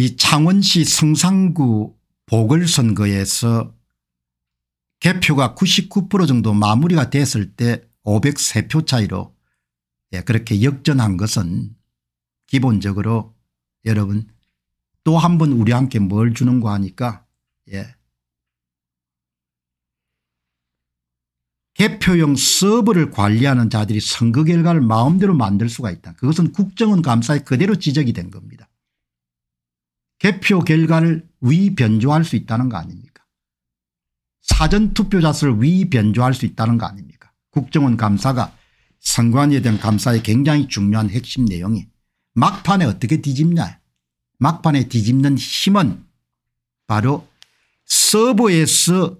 이 창원시 성산구 보궐선거에서 개표가 99% 정도 마무리가 됐을 때 503표 차이로 예, 그렇게 역전한 것은 기본적으로 여러분 또 한 번 우리 함께 뭘주는거 하니까 예. 개표용 서버를 관리하는 자들이 선거 결과를 마음대로 만들 수가 있다. 그것은 국정원 감사에 그대로 지적이 된 겁니다. 개표 결과를 위변조할 수 있다는 거 아닙니까 사전투표자 수를 위변조할 수 있다는 거 아닙니까 국정원 감사가 선관위에 대한 감사의 굉장히 중요한 핵심 내용이 막판에 어떻게 뒤집냐 막판에 뒤집는 힘은 바로 서버에서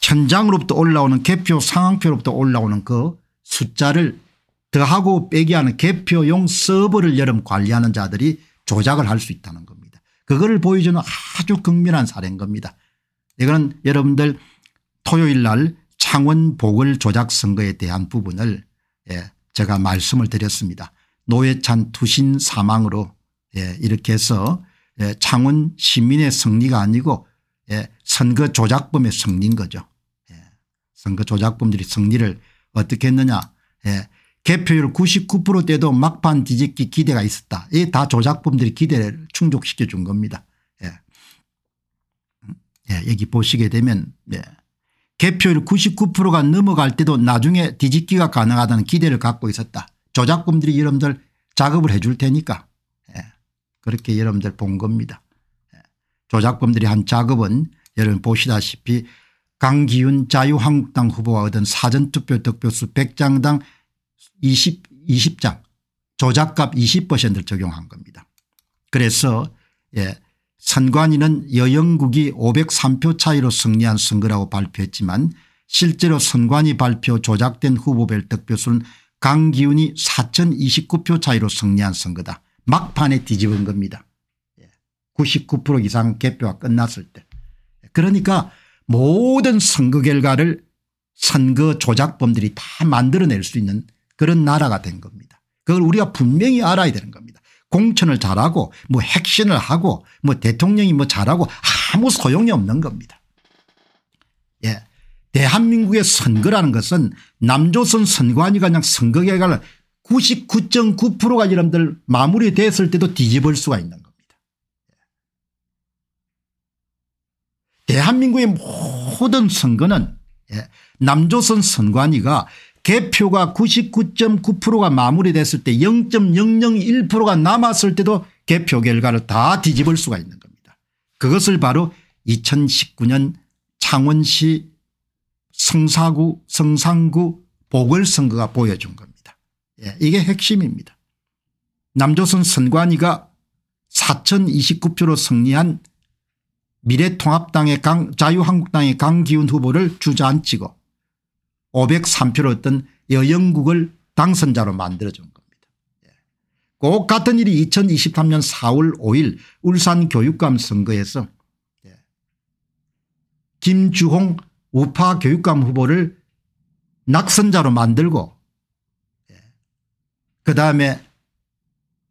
천장으로부터 올라오는 개표 상황표로부터 올라오는 그 숫자를 더하고 빼기 하는 개표용 서버를 여름 관리하는 자들이 조작을 할 수 있다는 겁니다. 그거를 보여주는 아주 극렬한 사례인 겁니다. 이거는 여러분들 토요일 날 창원 보궐 조작 선거에 대한 부분을 예 제가 말씀을 드렸습니다. 노회찬 투신 사망으로 예 이렇게 해서 예 창원 시민의 승리가 아니고 예, 선거 조작범의 승리인 거죠. 예, 선거 조작범들이 승리를 어떻게 했느냐 예, 개표율 99%대도 막판 뒤집기 기대가 있었다. 이 다 조작범들이 기대를 충족시켜 준 겁니다. 예. 예, 여기 보시게 되면 예. 개표율 99%가 넘어갈 때도 나중에 뒤집기가 가능하다는 기대를 갖고 있었다. 조작범들이 여러분들 작업을 해 줄 테니까 예. 그렇게 여러분들 본 겁니다. 예. 조작범들이 한 작업은 여러분 보시다시피 강기윤 자유한국당 후보가 얻은 사전투표 득표수 100장당 20, 20장 조작값 20%를 적용한 겁니다. 그래서 예, 선관위는 여영국이 503표 차이로 승리한 선거라고 발표했지만 실제로 선관위 발표 조작된 후보별 득표수는 강기훈이 4029표 차이로 승리한 선거다. 막판에 뒤집은 겁니다. 99% 예, 이상 개표가 끝났을 때. 그러니까 모든 선거 결과를 선거 조작범들이 다 만들어낼 수 있는 그런 나라가 된 겁니다. 그걸 우리가 분명히 알아야 되는 겁니다. 공천을 잘하고 뭐 핵심을 하고 뭐 대통령이 뭐 잘하고 아무 소용이 없는 겁니다. 예. 대한민국의 선거라는 것은 남조선 선관위 그냥 선거개가 99.9%가 이름들 마무리됐을 때도 뒤집을 수가 있는 겁니다. 예. 대한민국의 모든 선거는 예. 남조선 선관위가 개표가 99.9%가 마무리됐을 때 0.001%가 남았을 때도 개표 결과를 다 뒤집을 수가 있는 겁니다. 그것을 바로 2019년 창원시 성사구 성산구 보궐선거가 보여준 겁니다. 예, 이게 핵심입니다. 남조선 선관위가 4029표로 승리한 미래통합당의 강, 자유한국당의 강기훈 후보를 주저앉히고 503표로 어떤 여영국을 당선자로 만들어준 겁니다. 예. 꼭 같은 일이 2023년 4월 5일 울산 교육감 선거에서 예. 김주홍 우파 교육감 후보를 낙선자로 만들고 예. 그다음에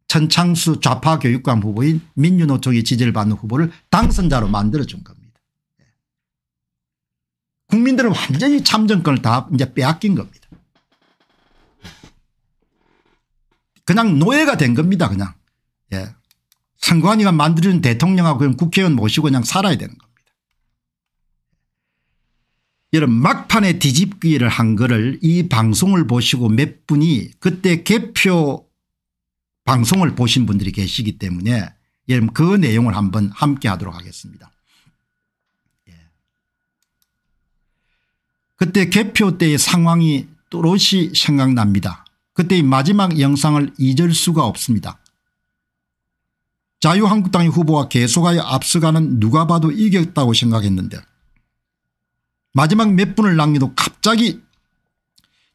천창수 좌파 교육감 후보인 민주노총이 지지를 받는 후보를 당선자로 만들어준 겁니다. 국민들은 완전히 참정권을 다 이제 빼앗긴 겁니다. 그냥 노예가 된 겁니다 그냥. 예. 선관위가 만드는 대통령하고 그냥 국회의원 모시고 그냥 살아야 되는 겁니다. 이런 막판에 뒤집기를 한 거를 이 방송을 보시고 몇 분이 그때 개표 방송을 보신 분들이 계시기 때문에 여러분 그 내용을 한번 함께 하도록 하겠습니다. 그때 개표 때의 상황이 또렷이 생각납니다. 그때의 마지막 영상을 잊을 수가 없습니다. 자유한국당의 후보와 계속하여 앞서가는 누가 봐도 이겼다고 생각했는데 마지막 몇 분을 남기도 갑자기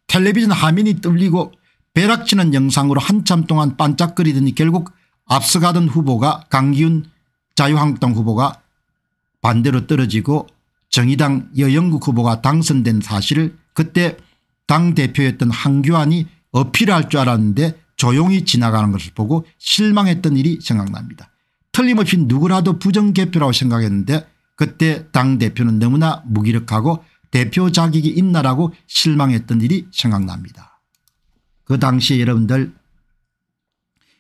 텔레비전 화면이 뚫리고 벼락치는 영상으로 한참 동안 반짝거리더니 결국 앞서가던 후보가 강기훈 자유한국당 후보가 반대로 떨어지고 정의당 여영국 후보가 당선된 사실을 그때 당대표였던 한교안이 어필할 줄 알았는데 조용히 지나가는 것을 보고 실망했던 일이 생각납니다. 틀림없이 누구라도 부정개표라고 생각했는데 그때 당대표는 너무나 무기력하고 대표 자격이 있나라고 실망했던 일이 생각납니다. 그 당시에 여러분들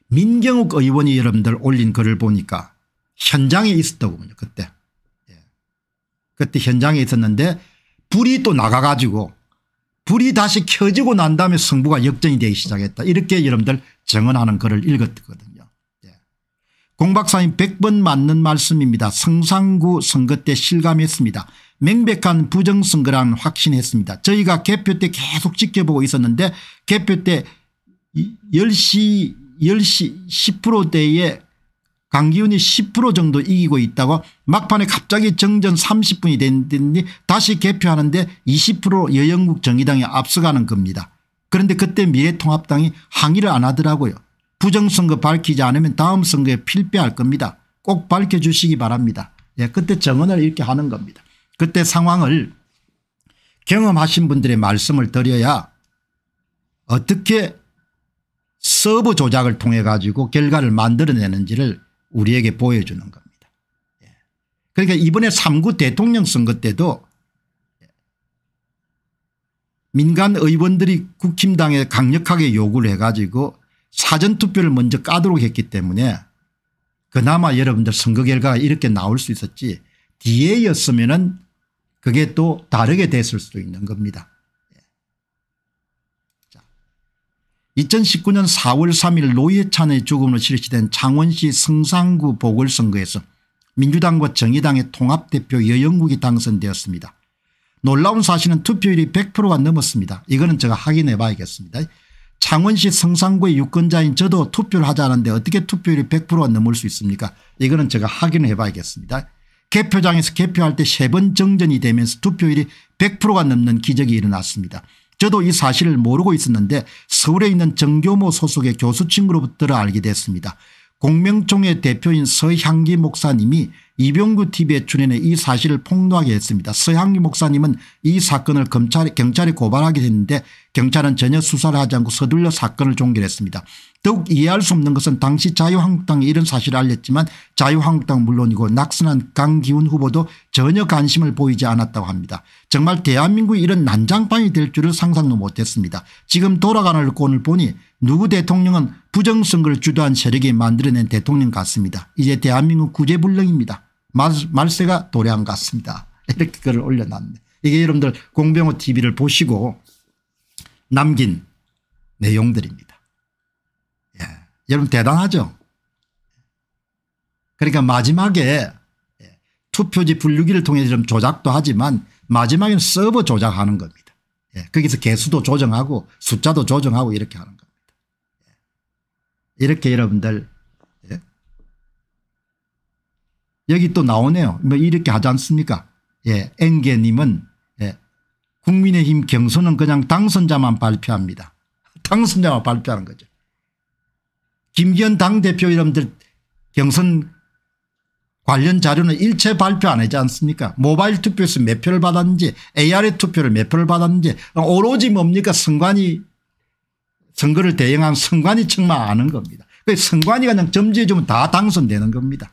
민경욱 의원이 여러분들 올린 글을 보니까 현장에 있었다고 요 그때 그때 현장에 있었는데 불이 또 나가 가지고 불이 다시 켜지고 난 다음에 승부가 역전이 되기 시작했다. 이렇게 여러분들 증언하는 글을 읽었거든요. 네. 예. 공박사님 100번 맞는 말씀입니다. 성상구 선거 때 실감했습니다. 명백한 부정선거란 확신했습니다. 저희가 개표 때 계속 지켜보고 있었는데 개표 때 10시 10시 10%대에 강기훈이 10% 정도 이기고 있다고 막판에 갑자기 정전 30분이 됐더니 다시 개표하는데 20% 여영국 정의당이 앞서가는 겁니다. 그런데 그때 미래통합당이 항의를 안 하더라고요. 부정선거 밝히지 않으면 다음 선거에 필패할 겁니다. 꼭 밝혀주시기 바랍니다. 예, 그때 정언을 이렇게 하는 겁니다. 그때 상황을 경험하신 분들의 말씀을 드려야 어떻게 서브 조작을 통해 가지고 결과를 만들어내는지를 우리에게 보여주는 겁니다. 예. 그러니까 이번에 3구 대통령 선거 때도 민간 의원들이 국힘당에 강력하게 요구를 해가지고 사전투표를 먼저 까도록 했기 때문에 그나마 여러분들 선거 결과가 이렇게 나올 수 있었지 뒤에였으면 그게 또 다르게 됐을 수도 있는 겁니다. 2019년 4월 3일 노예찬의 죽음으로 실시된 창원시 성산구 보궐선거에서 민주당과 정의당의 통합대표 여영국이 당선되었습니다. 놀라운 사실은 투표율이 100%가 넘었습니다. 이거는 제가 확인해 봐야겠습니다. 창원시 성산구의 유권자인 저도 투표를 하자는데 어떻게 투표율이 100%가 넘을 수 있습니까 이거는 제가 확인해 봐야겠습니다. 개표장에서 개표할 때 세 번 정전이 되면서 투표율이 100%가 넘는 기적이 일어났습니다. 저도 이 사실을 모르고 있었는데 서울에 있는 정교모 소속의 교수 친구로부터 알게 됐습니다. 공명총회 대표인 서향기 목사님이 이병구 TV에 출연해 이 사실을 폭로하게 했습니다. 서향기 목사님은 이 사건을 검찰, 경찰에 고발하게 됐는데 경찰은 전혀 수사를 하지 않고 서둘러 사건을 종결했습니다. 더욱 이해할 수 없는 것은 당시 자유한국당이 이런 사실을 알렸지만 자유한국당 물론이고 낙선한 강기훈 후보도 전혀 관심을 보이지 않았다고 합니다. 정말 대한민국이 이런 난장판이 될 줄을 상상도 못했습니다. 지금 돌아가는 꼴을 보니 누구 대통령은 부정선거를 주도한 세력이 만들어낸 대통령 같습니다. 이제 대한민국 구제불능입니다. 말, 세가 도래한 것 같습니다. 이렇게 글을 올려놨네. 이게 여러분들 공병호 tv를 보시고 남긴 내용들입니다. 여러분 대단하죠. 그러니까 마지막에 예, 투표지 분류기를 통해서 좀 조작도 하지만 마지막에는 서버 조작하는 겁니다. 예, 거기서 개수도 조정하고 숫자도 조정하고 이렇게 하는 겁니다. 예, 이렇게 여러분들 예? 여기 또 나오네요. 뭐 이렇게 하지 않습니까? 예, 엔게님은 예, 국민의힘 경선은 그냥 당선자만 발표합니다. 당선자만 발표하는 거죠. 김기현 당대표 이름들 경선 관련 자료는 일체 발표 안 하지 않습니까 모바일 투표에서 몇 표를 받았는지 a r 투표를 몇 표를 받았는지 오로지 뭡니까 선관위 선거를 대행한 선관위 측만 아는 겁니다. 그 선관위가 그냥 점지해 주면 다 당선되는 겁니다.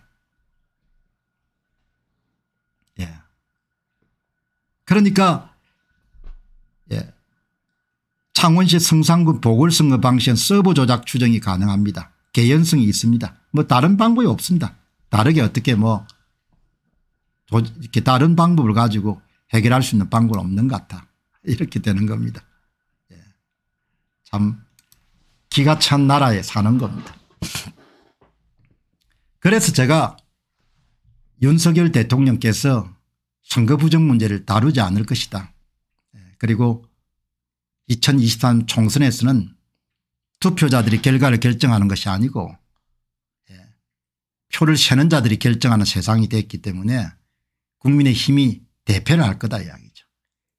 예. 그러니까 예. 창원시 성산군 보궐선거 방식은 서버 조작 추정이 가능합니다. 개연성이 있습니다. 뭐 다른 방법이 없습니다. 다르게 어떻게 뭐 이렇게 다른 방법을 가지고 해결할 수 있는 방법은 없는 것 같아. 이렇게 되는 겁니다. 예. 참 기가 찬 나라에 사는 겁니다. 그래서 제가 윤석열 대통령께서 선거 부정 문제를 다루지 않을 것이다. 예. 그리고 2023 총선에서는 투표자들이 결과를 결정하는 것이 아니고 예, 표를 세는 자들이 결정하는 세상이 됐기 때문에 국민의 힘이 대표를 할 거다 이야기죠.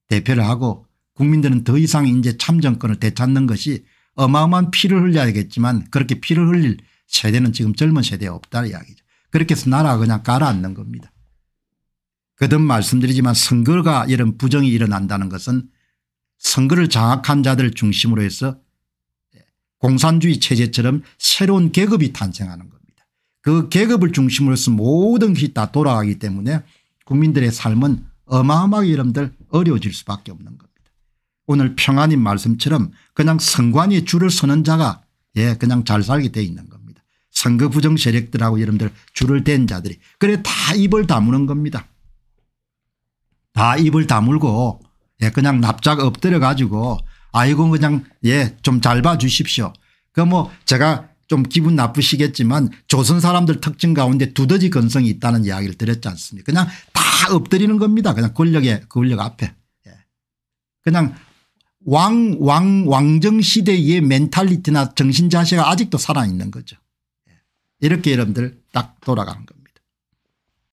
대표를 하고 국민들은 더 이상 이제 참정권을 되찾는 것이 어마어마한 피를 흘려야겠지만 그렇게 피를 흘릴 세대는 지금 젊은 세대에 없다 이야기죠. 그렇게 해서 나라가 그냥 가라앉는 겁니다. 그듭 말씀드리지만 선거가 이런 부정이 일어난다는 것은 선거를 장악한 자들 중심으로 해서 공산주의 체제처럼 새로운 계급이 탄생하는 겁니다. 그 계급을 중심으로 해서 모든 것이 다 돌아가기 때문에 국민들의 삶은 어마어마하게 여러분들 어려워질 수밖에 없는 겁니다. 오늘 평안인 말씀처럼 그냥 선관위에 줄을 서는 자가 예 그냥 잘 살게 돼 있는 겁니다. 선거 부정 세력들하고 여러분들 줄을 댄 자들이 그래 다 입을 다무는 겁니다. 다 입을 다물고 예 그냥 납작 엎드려 가지고 아이고 그냥 예 좀 잘 봐주십시오. 그 뭐 제가 좀 기분 나쁘시겠지만 조선 사람들 특징 가운데 두더지 건성이 있다는 이야기를 드렸지 않습니까 그냥 다 엎드리는 겁니다. 그냥 권력의 그 권력 앞에. 예. 그냥 왕, 왕, 왕정 시대의 멘탈리티나 정신 자세가 아직도 살아있는 거죠. 예. 이렇게 여러분들 딱 돌아가는 겁니다.